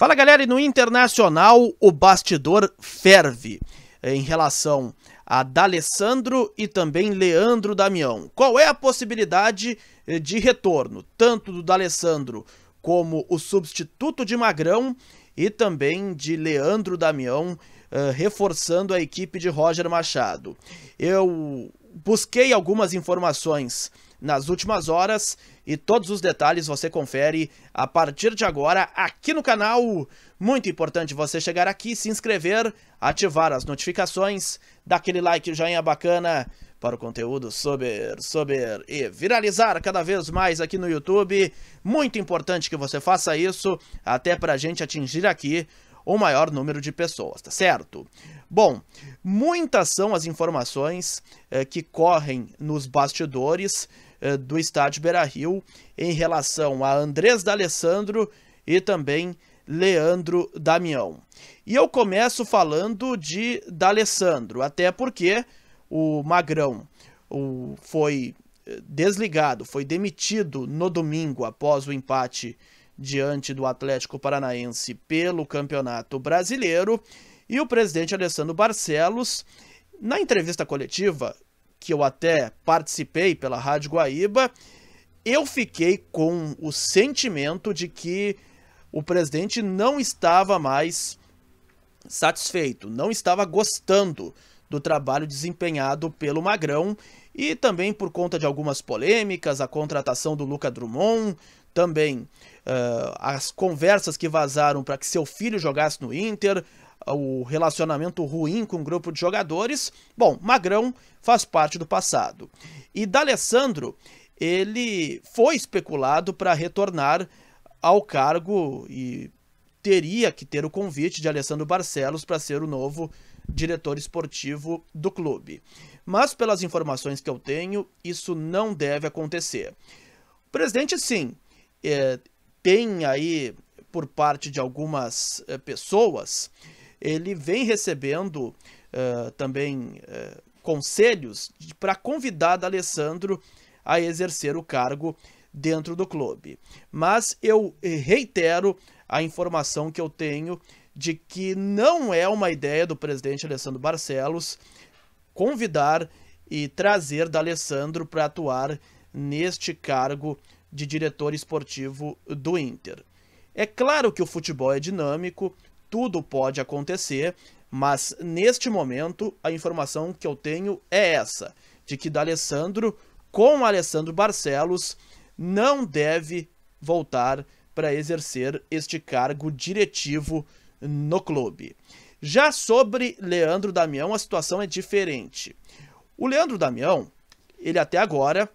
Fala galera, e no Internacional o bastidor ferve eh, em relação a D'Alessandro e também Leandro Damião. Qual é a possibilidade eh, de retorno, tanto do D'Alessandro como o substituto de Magrão e também de Leandro Damião, eh, reforçando a equipe de Roger Machado? Eu busquei algumas informações nas últimas horas e todos os detalhes você confere a partir de agora aqui no canal. Muito importante você chegar aqui, se inscrever, ativar as notificações, dar aquele like, joinha bacana para o conteúdo sober, sober e viralizar cada vez mais aqui no YouTube. Muito importante que você faça isso, até para a gente atingir aqui o maior número de pessoas, tá certo? Bom, muitas são as informações eh, que correm nos bastidores eh, do estádio Beira-Rio em relação a Andrés D'Alessandro e também Leandro Damião. E eu começo falando de D'Alessandro, até porque o Magrão o, foi eh, desligado, foi demitido no domingo após o empate diante do Atlético Paranaense pelo Campeonato Brasileiro. E o presidente Alessandro Barcelos, na entrevista coletiva, que eu até participei pela Rádio Guaíba, eu fiquei com o sentimento de que o presidente não estava mais satisfeito, não estava gostando do trabalho desempenhado pelo Magrão e também por conta de algumas polêmicas, a contratação do Luca Drummond, também uh, as conversas que vazaram para que seu filho jogasse no Inter, o relacionamento ruim com o grupo de jogadores, bom, Magrão faz parte do passado. E D'Alessandro, ele foi especulado para retornar ao cargo e teria que ter o convite de Alessandro Barcelos para ser o novo diretor esportivo do clube. Mas pelas informações que eu tenho, isso não deve acontecer. O presidente sim é, tem aí por parte de algumas é, pessoas ele vem recebendo uh, também uh, conselhos para convidar D'Alessandro a exercer o cargo dentro do clube. Mas eu eh, reitero a informação que eu tenho de que não é uma ideia do presidente Alessandro Barcelos convidar e trazer D'Alessandro para atuar neste cargo de diretor esportivo do Inter. É claro que o futebol é dinâmico, tudo pode acontecer, mas neste momento a informação que eu tenho é essa, de que D'Alessandro com Alessandro Barcelos não deve voltar para exercer este cargo diretivo no clube. Já sobre Leandro Damião, a situação é diferente. O Leandro Damião, ele até agora,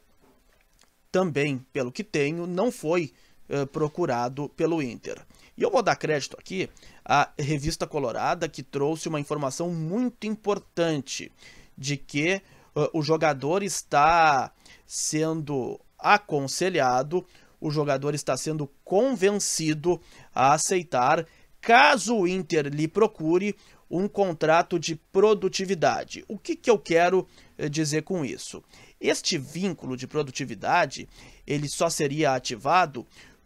também pelo que tenho, não foi uh, procurado pelo Inter. E eu vou dar crédito aqui à Revista Colorada, que trouxe uma informação muito importante de que uh, o jogador está sendo aconselhado, o jogador está sendo convencido a aceitar, caso o Inter lhe procure, um contrato de produtividade. O que, que eu quero dizer com isso? Este vínculo de produtividade ele só seria ativado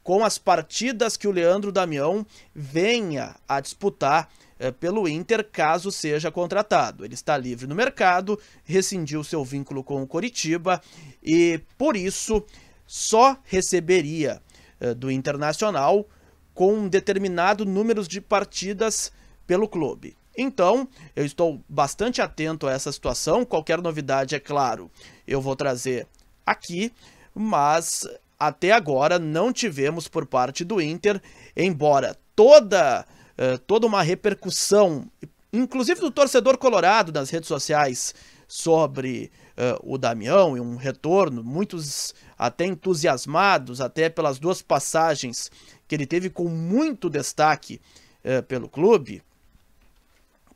com as partidas que o Leandro Damião venha a disputar eh, pelo Inter caso seja contratado. Ele está livre no mercado, rescindiu seu vínculo com o Coritiba e por isso só receberia eh, do Internacional com um determinado número de partidas pelo clube. Então, eu estou bastante atento a essa situação. Qualquer novidade, é claro, eu vou trazer aqui, mas até agora não tivemos por parte do Inter, embora toda, eh, toda uma repercussão, inclusive do torcedor colorado nas redes sociais, sobre eh, o Damião e um retorno, muitos até entusiasmados, até pelas duas passagens que ele teve com muito destaque eh, pelo clube,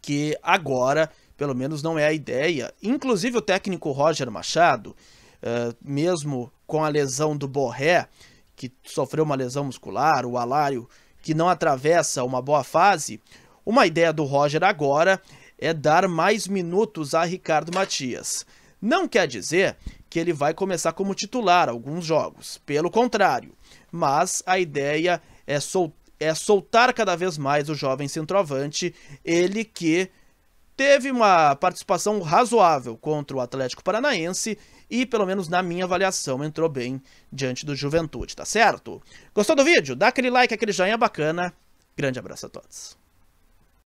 que agora, pelo menos, não é a ideia. Inclusive o técnico Roger Machado ah, mesmo com a lesão do Borré, que sofreu uma lesão muscular, o Alário, que não atravessa uma boa fase, uma ideia do Roger agora é dar mais minutos a Ricardo Matias. Não quer dizer que ele vai começar como titular alguns jogos, pelo contrário, mas a ideia é, sol é soltar cada vez mais o jovem centroavante, ele que teve uma participação razoável contra o Atlético Paranaense e, pelo menos na minha avaliação, entrou bem diante do Juventude, tá certo? Gostou do vídeo? Dá aquele like, aquele joinha bacana. Grande abraço a todos.